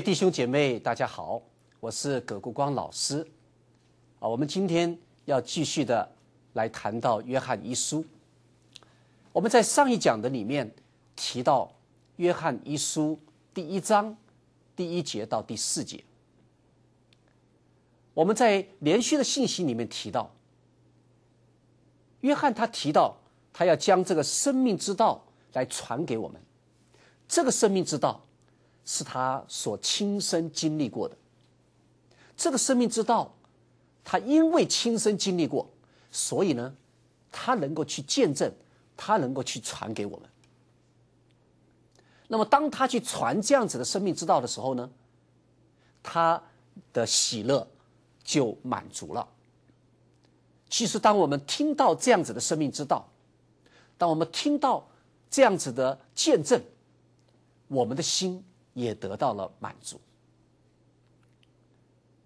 弟兄姐妹，大家好，我是葛国光老师。啊，我们今天要继续的来谈到《约翰一书》。我们在上一讲的里面提到《约翰一书》第一章第一节到第四节，我们在连续的信息里面提到，约翰他提到他要将这个生命之道来传给我们，这个生命之道。是他所亲身经历过的，这个生命之道，他因为亲身经历过，所以呢，他能够去见证，他能够去传给我们。那么，当他去传这样子的生命之道的时候呢，他的喜乐就满足了。其实，当我们听到这样子的生命之道，当我们听到这样子的见证，我们的心。也得到了满足。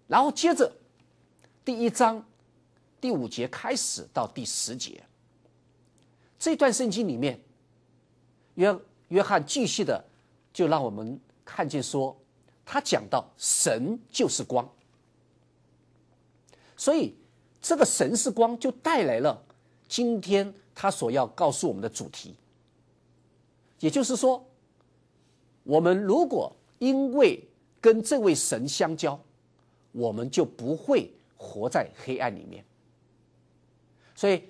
然后接着，第一章第五节开始到第十节，这段圣经里面，约约翰继续的就让我们看见说，他讲到神就是光，所以这个神是光，就带来了今天他所要告诉我们的主题，也就是说。我们如果因为跟这位神相交，我们就不会活在黑暗里面。所以，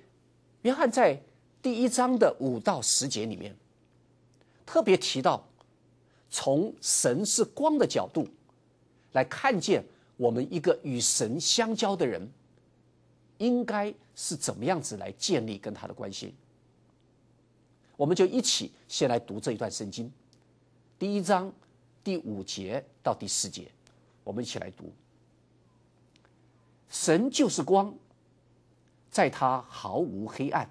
约翰在第一章的五到十节里面，特别提到从神是光的角度来看见我们一个与神相交的人，应该是怎么样子来建立跟他的关系。我们就一起先来读这一段圣经。第一章第五节到第四节，我们一起来读。神就是光，在他毫无黑暗。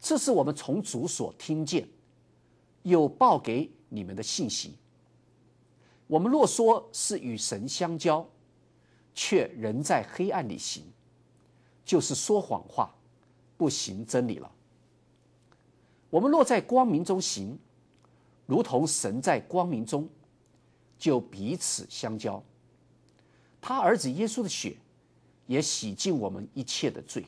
这是我们从主所听见、有报给你们的信息。我们若说是与神相交，却仍在黑暗里行，就是说谎话，不行真理了。我们若在光明中行，如同神在光明中，就彼此相交。他儿子耶稣的血也洗净我们一切的罪。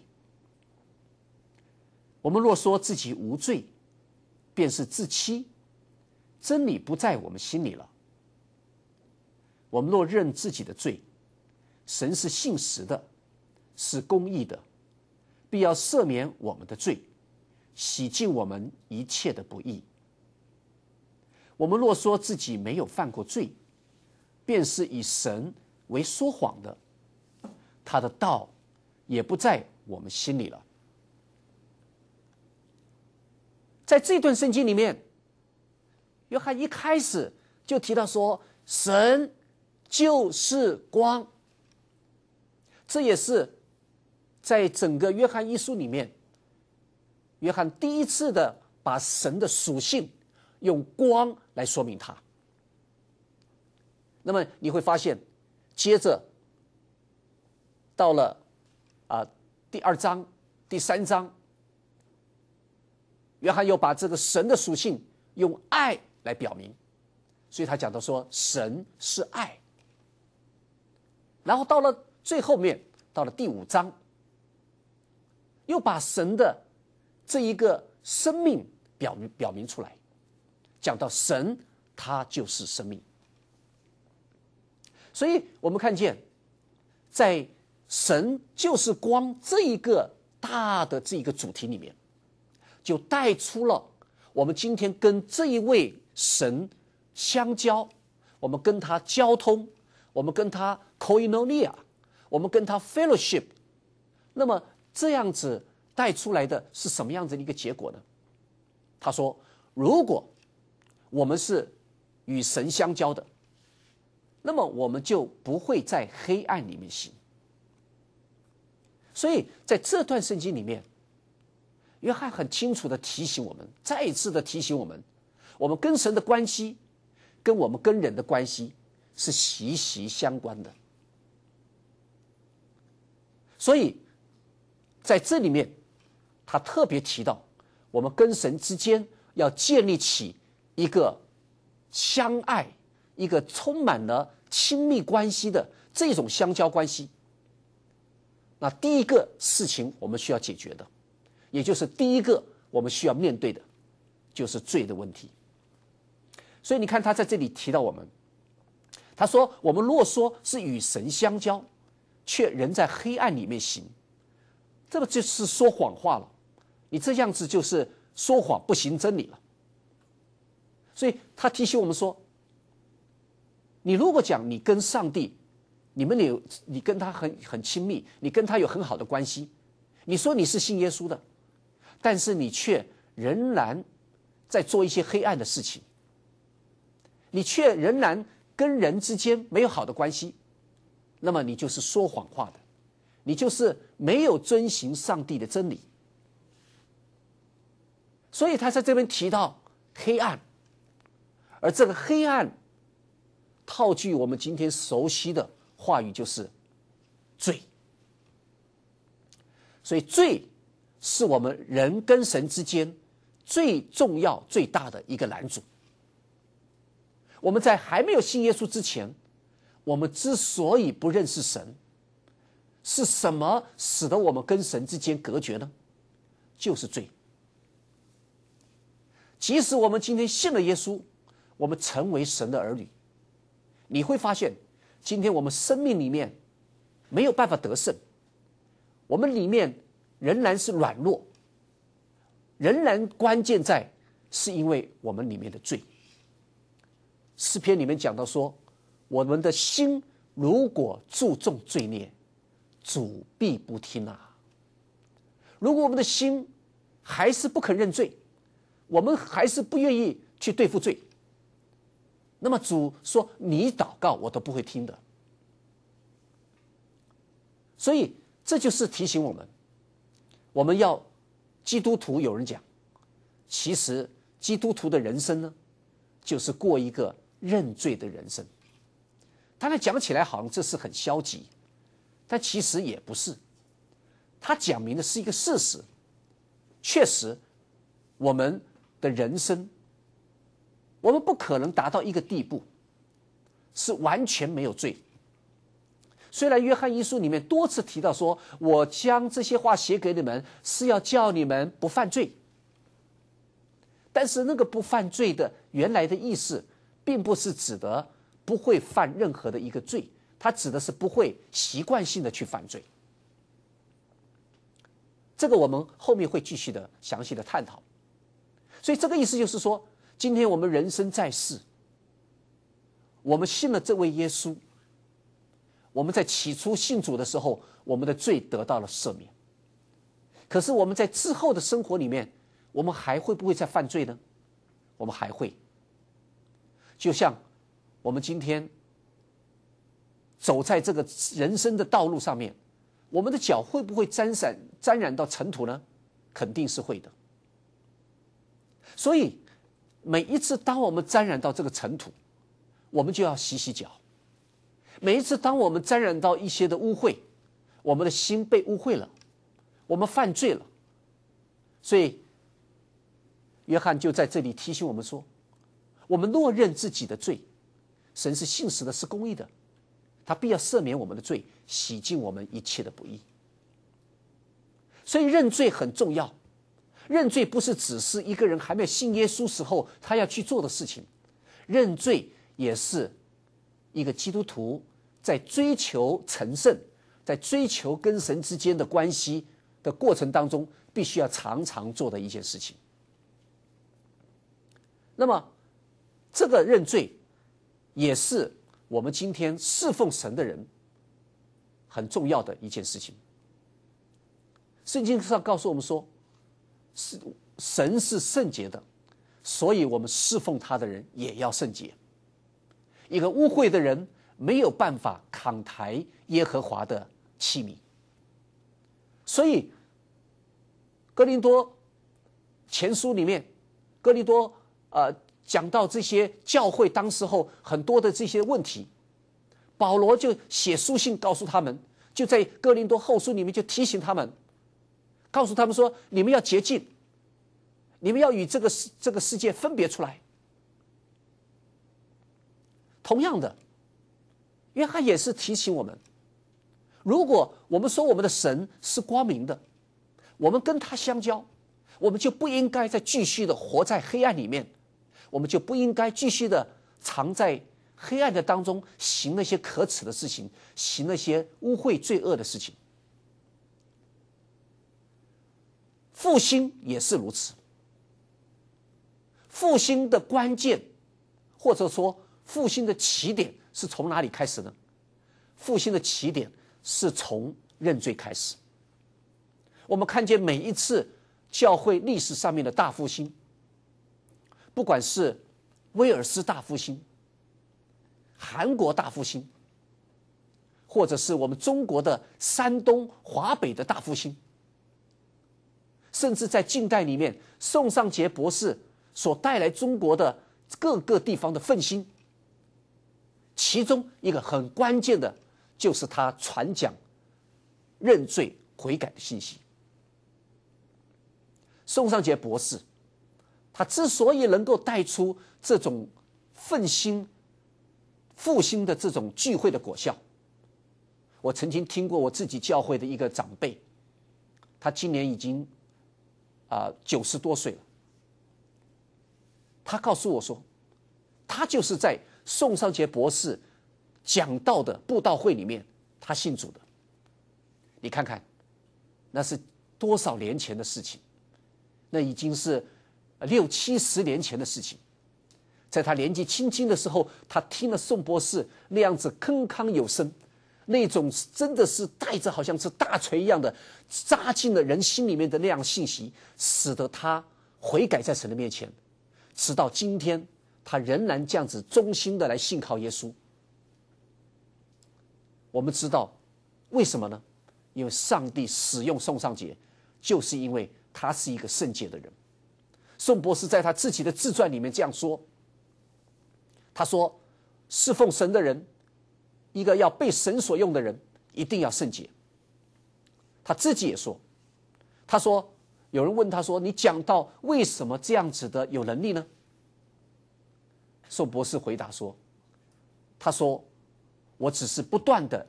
我们若说自己无罪，便是自欺。真理不在我们心里了。我们若认自己的罪，神是信实的，是公义的，必要赦免我们的罪，洗净我们一切的不义。我们若说自己没有犯过罪，便是以神为说谎的，他的道也不在我们心里了。在这段圣经里面，约翰一开始就提到说，神就是光。这也是在整个约翰一书里面，约翰第一次的把神的属性。用光来说明他，那么你会发现，接着到了啊第二章、第三章，约翰又把这个神的属性用爱来表明，所以他讲到说神是爱。然后到了最后面，到了第五章，又把神的这一个生命表表明出来。讲到神，他就是生命。所以我们看见，在神就是光这一个大的这一个主题里面，就带出了我们今天跟这一位神相交，我们跟他交通，我们跟他 c o i n o n l i a 我们跟他 fellowship。那么这样子带出来的是什么样子的一个结果呢？他说：“如果。”我们是与神相交的，那么我们就不会在黑暗里面行。所以在这段圣经里面，约翰很清楚的提醒我们，再一次的提醒我们，我们跟神的关系，跟我们跟人的关系是息息相关的。所以在这里面，他特别提到，我们跟神之间要建立起。一个相爱、一个充满了亲密关系的这种相交关系，那第一个事情我们需要解决的，也就是第一个我们需要面对的，就是罪的问题。所以你看，他在这里提到我们，他说：“我们若说是与神相交，却人在黑暗里面行，这个就是说谎话了。你这样子就是说谎，不行真理了。”所以他提醒我们说：“你如果讲你跟上帝，你们有你跟他很很亲密，你跟他有很好的关系，你说你是信耶稣的，但是你却仍然在做一些黑暗的事情，你却仍然跟人之间没有好的关系，那么你就是说谎话的，你就是没有遵行上帝的真理。”所以他在这边提到黑暗。而这个黑暗套句，我们今天熟悉的话语就是“罪”。所以，罪是我们人跟神之间最重要、最大的一个拦阻。我们在还没有信耶稣之前，我们之所以不认识神，是什么使得我们跟神之间隔绝呢？就是罪。即使我们今天信了耶稣。我们成为神的儿女，你会发现，今天我们生命里面没有办法得胜，我们里面仍然是软弱，仍然关键在是因为我们里面的罪。诗篇里面讲到说，我们的心如果注重罪孽，主必不听啊。如果我们的心还是不肯认罪，我们还是不愿意去对付罪。那么主说：“你祷告我都不会听的。”所以这就是提醒我们，我们要基督徒。有人讲，其实基督徒的人生呢，就是过一个认罪的人生。他家讲起来好像这是很消极，但其实也不是。他讲明的是一个事实，确实我们的人生。我们不可能达到一个地步，是完全没有罪。虽然约翰一书里面多次提到说，我将这些话写给你们，是要叫你们不犯罪。但是那个不犯罪的原来的意思，并不是指的不会犯任何的一个罪，它指的是不会习惯性的去犯罪。这个我们后面会继续的详细的探讨。所以这个意思就是说。今天我们人生在世，我们信了这位耶稣，我们在起初信主的时候，我们的罪得到了赦免。可是我们在之后的生活里面，我们还会不会再犯罪呢？我们还会。就像我们今天走在这个人生的道路上面，我们的脚会不会沾染沾染到尘土呢？肯定是会的。所以。每一次，当我们沾染到这个尘土，我们就要洗洗脚；每一次，当我们沾染到一些的污秽，我们的心被污秽了，我们犯罪了。所以，约翰就在这里提醒我们说：，我们落认自己的罪，神是信实的，是公义的，他必要赦免我们的罪，洗净我们一切的不义。所以，认罪很重要。认罪不是只是一个人还没有信耶稣时候他要去做的事情，认罪也是一个基督徒在追求成圣、在追求跟神之间的关系的过程当中必须要常常做的一件事情。那么，这个认罪也是我们今天侍奉神的人很重要的一件事情。圣经上告诉我们说。是神是圣洁的，所以我们侍奉他的人也要圣洁。一个污秽的人没有办法扛抬耶和华的器皿。所以，哥林多前书里面，哥林多呃讲到这些教会当时候很多的这些问题，保罗就写书信告诉他们，就在哥林多后书里面就提醒他们。告诉他们说：“你们要洁净，你们要与这个世这个世界分别出来。”同样的，约翰也是提醒我们：如果我们说我们的神是光明的，我们跟他相交，我们就不应该再继续的活在黑暗里面，我们就不应该继续的藏在黑暗的当中，行那些可耻的事情，行那些污秽罪恶的事情。复兴也是如此。复兴的关键，或者说复兴的起点是从哪里开始呢？复兴的起点是从认罪开始。我们看见每一次教会历史上面的大复兴，不管是威尔斯大复兴、韩国大复兴，或者是我们中国的山东、华北的大复兴。甚至在近代里面，宋尚杰博士所带来中国的各个地方的奋兴，其中一个很关键的，就是他传讲认罪悔改的信息。宋尚杰博士，他之所以能够带出这种奋兴复兴的这种聚会的果效，我曾经听过我自己教会的一个长辈，他今年已经。啊，九十多岁了。他告诉我说，他就是在宋尚杰博士讲道的布道会里面，他信主的。你看看，那是多少年前的事情，那已经是六七十年前的事情。在他年纪轻轻的时候，他听了宋博士那样子铿锵有声。那种真的是带着好像是大锤一样的扎进了人心里面的那样信息，使得他悔改在神的面前，直到今天他仍然这样子忠心的来信靠耶稣。我们知道为什么呢？因为上帝使用宋尚节，就是因为他是一个圣洁的人。宋博士在他自己的自传里面这样说，他说：“侍奉神的人。”一个要被神所用的人，一定要圣洁。他自己也说：“他说，有人问他说，你讲到为什么这样子的有能力呢？”宋博士回答说：“他说，我只是不断的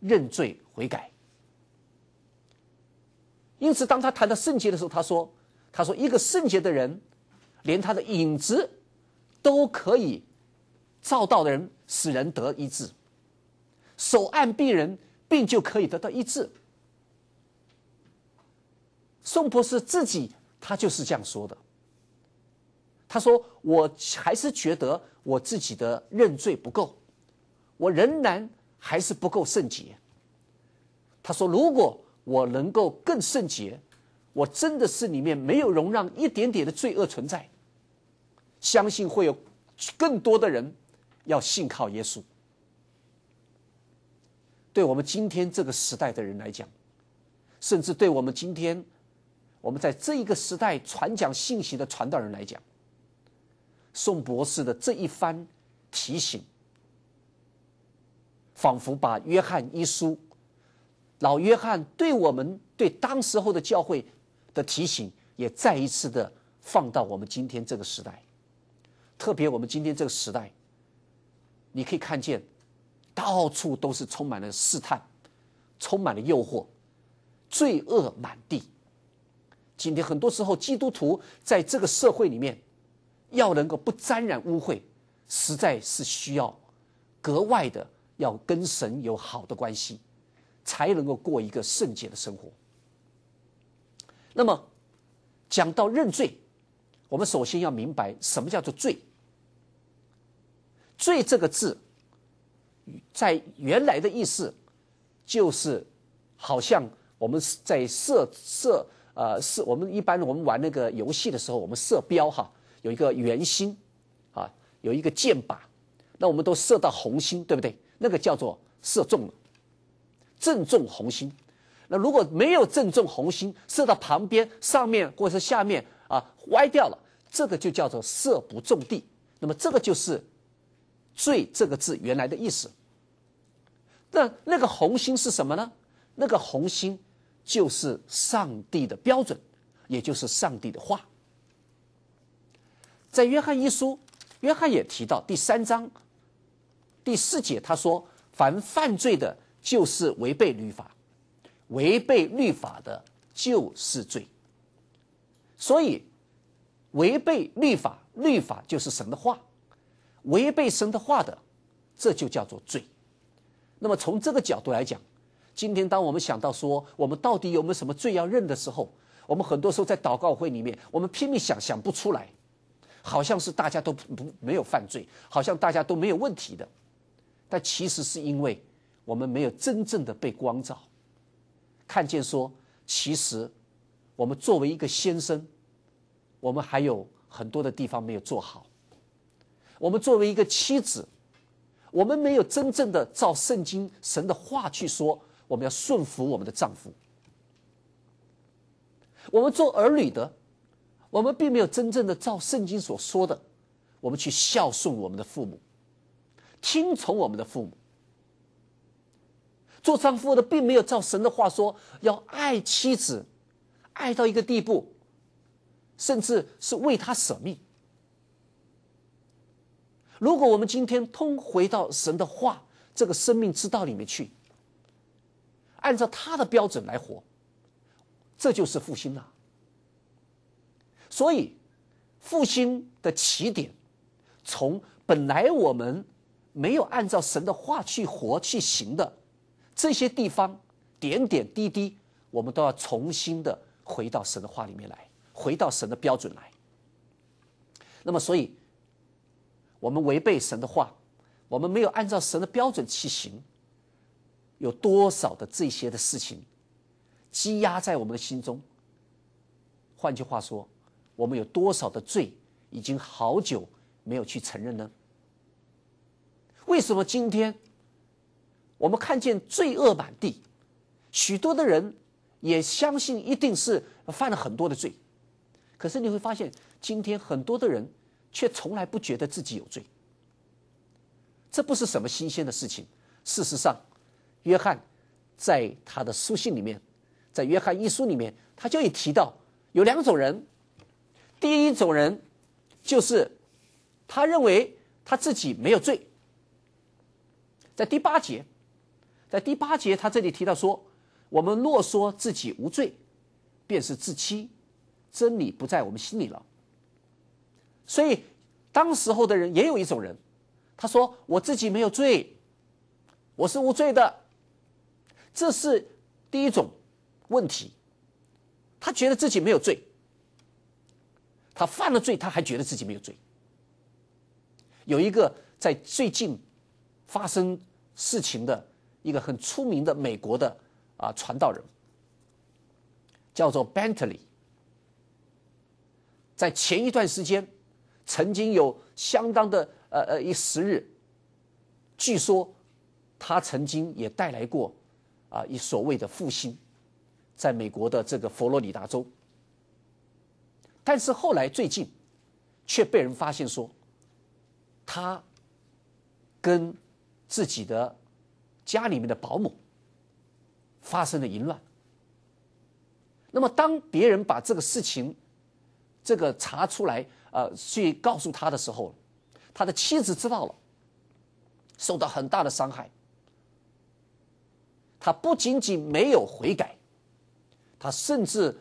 认罪悔改。因此，当他谈到圣洁的时候，他说：他说，一个圣洁的人，连他的影子都可以照到的人，使人得一致。”手按病人，病就可以得到医治。宋博士自己他就是这样说的。他说：“我还是觉得我自己的认罪不够，我仍然还是不够圣洁。”他说：“如果我能够更圣洁，我真的是里面没有容让一点点的罪恶存在，相信会有更多的人要信靠耶稣。”对我们今天这个时代的人来讲，甚至对我们今天，我们在这一个时代传讲信息的传道人来讲，宋博士的这一番提醒，仿佛把《约翰一书》老约翰对我们对当时候的教会的提醒，也再一次的放到我们今天这个时代。特别我们今天这个时代，你可以看见。到处都是充满了试探，充满了诱惑，罪恶满地。今天很多时候，基督徒在这个社会里面，要能够不沾染污秽，实在是需要格外的要跟神有好的关系，才能够过一个圣洁的生活。那么，讲到认罪，我们首先要明白什么叫做罪。罪这个字。在原来的意思，就是好像我们在射射呃射我们一般我们玩那个游戏的时候，我们射标哈，有一个圆心啊，有一个箭靶，那我们都射到红心，对不对？那个叫做射中了，正中红心。那如果没有正中红心，射到旁边、上面或者是下面啊，歪掉了，这个就叫做射不中地。那么这个就是。罪这个字原来的意思，那那个红星是什么呢？那个红星就是上帝的标准，也就是上帝的话。在约翰一书，约翰也提到第三章第四节，他说：“凡犯罪的，就是违背律法；违背律法的，就是罪。”所以，违背律法，律法就是神的话。违背神的话的，这就叫做罪。那么从这个角度来讲，今天当我们想到说我们到底有没有什么罪要认的时候，我们很多时候在祷告会里面，我们拼命想想不出来，好像是大家都不没有犯罪，好像大家都没有问题的。但其实是因为我们没有真正的被光照，看见说其实我们作为一个先生，我们还有很多的地方没有做好。我们作为一个妻子，我们没有真正的照圣经神的话去说，我们要顺服我们的丈夫。我们做儿女的，我们并没有真正的照圣经所说的，我们去孝顺我们的父母，听从我们的父母。做丈夫的，并没有照神的话说要爱妻子，爱到一个地步，甚至是为他舍命。如果我们今天通回到神的话这个生命之道里面去，按照他的标准来活，这就是复兴了。所以复兴的起点，从本来我们没有按照神的话去活去行的这些地方，点点滴滴，我们都要重新的回到神的话里面来，回到神的标准来。那么，所以。我们违背神的话，我们没有按照神的标准去行，有多少的这些的事情积压在我们的心中？换句话说，我们有多少的罪已经好久没有去承认呢？为什么今天我们看见罪恶满地，许多的人也相信一定是犯了很多的罪，可是你会发现今天很多的人。却从来不觉得自己有罪，这不是什么新鲜的事情。事实上，约翰在他的书信里面，在约翰一书里面，他就已提到有两种人。第一种人就是他认为他自己没有罪。在第八节，在第八节，他这里提到说：“我们若说自己无罪，便是自欺，真理不在我们心里了。”所以，当时候的人也有一种人，他说：“我自己没有罪，我是无罪的。”这是第一种问题。他觉得自己没有罪，他犯了罪，他还觉得自己没有罪。有一个在最近发生事情的一个很出名的美国的啊传道人，叫做 Bentley，在前一段时间。曾经有相当的呃呃一时日，据说他曾经也带来过啊一所谓的复兴，在美国的这个佛罗里达州。但是后来最近却被人发现说，他跟自己的家里面的保姆发生了淫乱。那么当别人把这个事情这个查出来。呃，去告诉他的时候，他的妻子知道了，受到很大的伤害。他不仅仅没有悔改，他甚至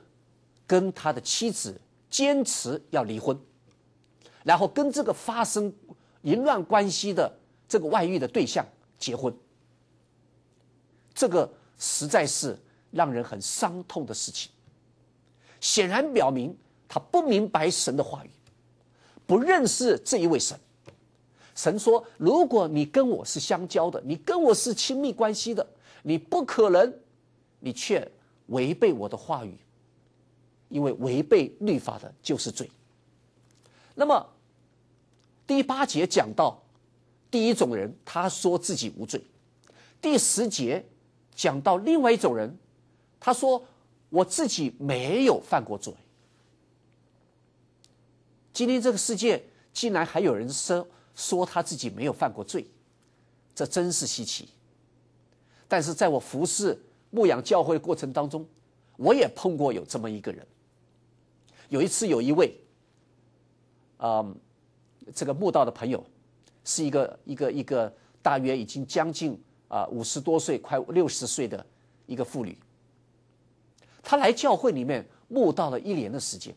跟他的妻子坚持要离婚，然后跟这个发生淫乱关系的这个外遇的对象结婚。这个实在是让人很伤痛的事情，显然表明他不明白神的话语。不认识这一位神，神说：“如果你跟我是相交的，你跟我是亲密关系的，你不可能，你却违背我的话语，因为违背律法的就是罪。”那么第八节讲到第一种人，他说自己无罪；第十节讲到另外一种人，他说我自己没有犯过罪。今天这个世界竟然还有人说说他自己没有犯过罪，这真是稀奇。但是在我服侍牧养教会的过程当中，我也碰过有这么一个人。有一次，有一位，嗯，这个慕道的朋友，是一个一个一个大约已经将近啊五十多岁，快六十岁的一个妇女，她来教会里面慕道了一年的时间。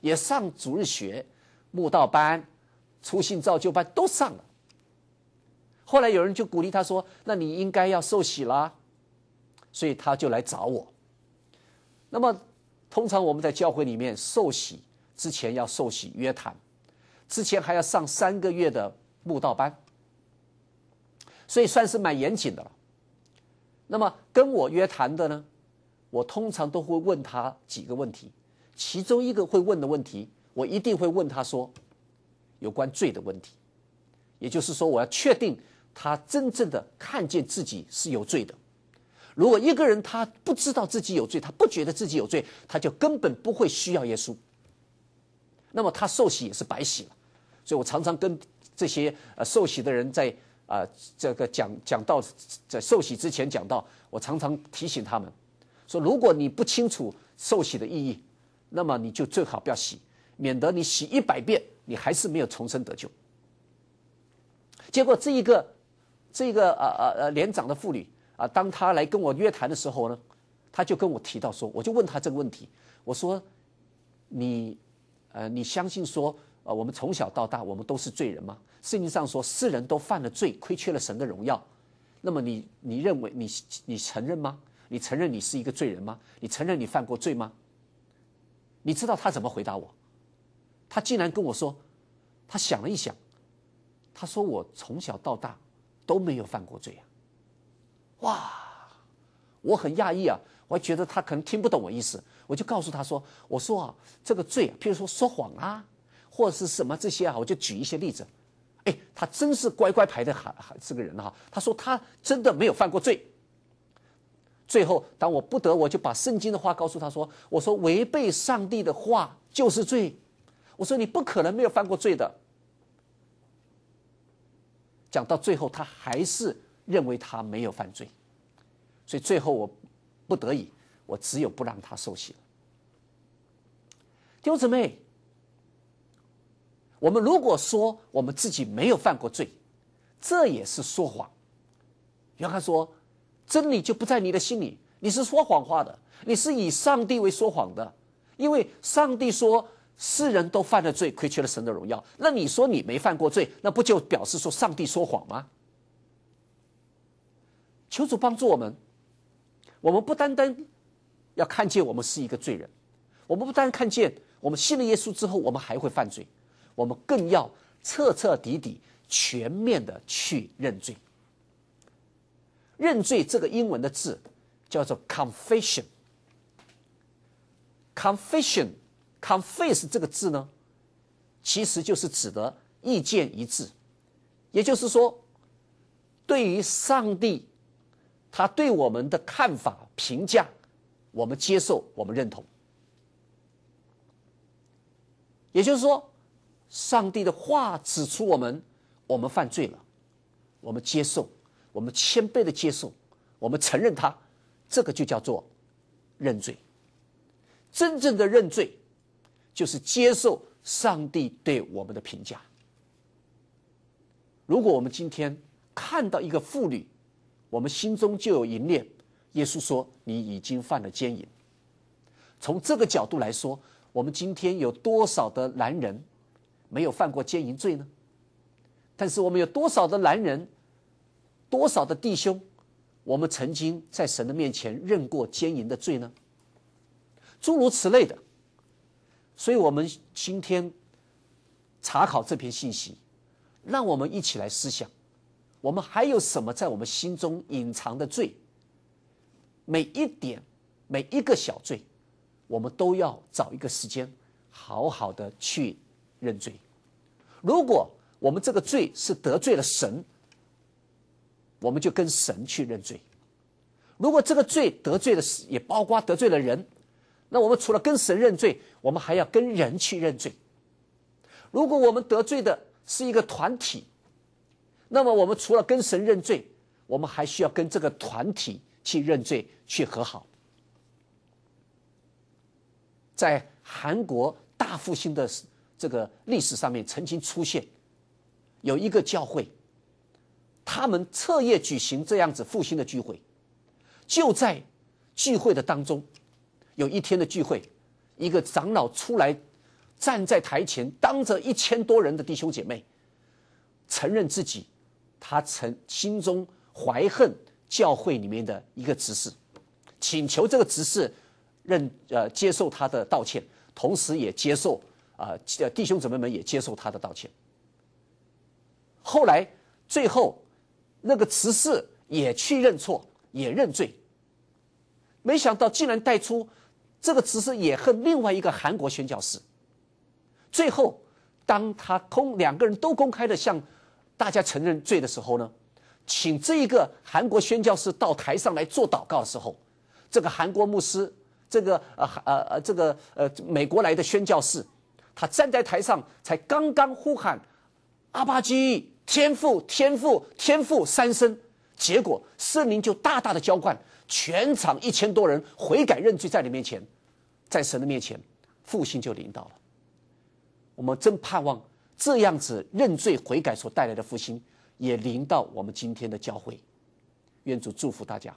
也上主日学、慕道班、初心造就班都上了。后来有人就鼓励他说：“那你应该要受洗啦。”所以他就来找我。那么，通常我们在教会里面受洗之前要受洗约谈，之前还要上三个月的慕道班，所以算是蛮严谨的了。那么跟我约谈的呢，我通常都会问他几个问题。其中一个会问的问题，我一定会问他说有关罪的问题，也就是说，我要确定他真正的看见自己是有罪的。如果一个人他不知道自己有罪，他不觉得自己有罪，他就根本不会需要耶稣。那么他受洗也是白洗了。所以我常常跟这些呃受洗的人在啊这个讲讲到在受洗之前讲到，我常常提醒他们说，如果你不清楚受洗的意义。那么你就最好不要洗，免得你洗一百遍，你还是没有重生得救。结果这一个，这一个呃呃呃连长的妇女啊，当她来跟我约谈的时候呢，她就跟我提到说，我就问她这个问题，我说，你呃你相信说，呃我们从小到大我们都是罪人吗？圣经上说世人都犯了罪，亏缺了神的荣耀。那么你你认为你你承认吗？你承认你是一个罪人吗？你承认你犯过罪吗？你知道他怎么回答我？他竟然跟我说，他想了一想，他说我从小到大都没有犯过罪啊！哇，我很讶异啊，我觉得他可能听不懂我意思，我就告诉他说，我说啊，这个罪，譬如说说谎啊，或者是什么这些啊，我就举一些例子。哎，他真是乖乖牌的孩，这个人哈，他说他真的没有犯过罪。最后，当我不得，我就把圣经的话告诉他说：“我说违背上帝的话就是罪，我说你不可能没有犯过罪的。”讲到最后，他还是认为他没有犯罪，所以最后我不得已，我只有不让他受洗了。兄姊妹，我们如果说我们自己没有犯过罪，这也是说谎。约翰说。真理就不在你的心里，你是说谎话的，你是以上帝为说谎的，因为上帝说世人都犯了罪，亏缺了神的荣耀。那你说你没犯过罪，那不就表示说上帝说谎吗？求主帮助我们，我们不单单要看见我们是一个罪人，我们不单看见我们信了耶稣之后我们还会犯罪，我们更要彻彻底底、全面的去认罪。认罪这个英文的字叫做 confession，confession，confess 这个字呢，其实就是指的意见一致，也就是说，对于上帝，他对我们的看法评价，我们接受，我们认同。也就是说，上帝的话指出我们，我们犯罪了，我们接受。我们谦卑的接受，我们承认他，这个就叫做认罪。真正的认罪，就是接受上帝对我们的评价。如果我们今天看到一个妇女，我们心中就有淫念，耶稣说你已经犯了奸淫。从这个角度来说，我们今天有多少的男人没有犯过奸淫罪呢？但是我们有多少的男人？多少的弟兄，我们曾经在神的面前认过奸淫的罪呢？诸如此类的，所以我们今天查考这篇信息，让我们一起来思想，我们还有什么在我们心中隐藏的罪？每一点、每一个小罪，我们都要找一个时间，好好的去认罪。如果我们这个罪是得罪了神。我们就跟神去认罪。如果这个罪得罪了也包括得罪了人，那我们除了跟神认罪，我们还要跟人去认罪。如果我们得罪的是一个团体，那么我们除了跟神认罪，我们还需要跟这个团体去认罪，去和好。在韩国大复兴的这个历史上面，曾经出现有一个教会。他们彻夜举行这样子复兴的聚会，就在聚会的当中，有一天的聚会，一个长老出来站在台前，当着一千多人的弟兄姐妹，承认自己他曾心中怀恨教会里面的一个执事，请求这个执事认呃接受他的道歉，同时也接受啊弟兄姊妹们也接受他的道歉。后来最后。那个慈氏也去认错，也认罪，没想到竟然带出这个慈氏也恨另外一个韩国宣教士。最后，当他公两个人都公开的向大家承认罪的时候呢，请这一个韩国宣教士到台上来做祷告的时候，这个韩国牧师，这个呃呃呃这个呃美国来的宣教士，他站在台上才刚刚呼喊阿巴基。天赋，天赋，天赋三声，结果圣灵就大大的浇灌，全场一千多人悔改认罪，在你面前，在神的面前，复兴就临到了。我们真盼望这样子认罪悔改所带来的复兴，也临到我们今天的教会。愿主祝福大家。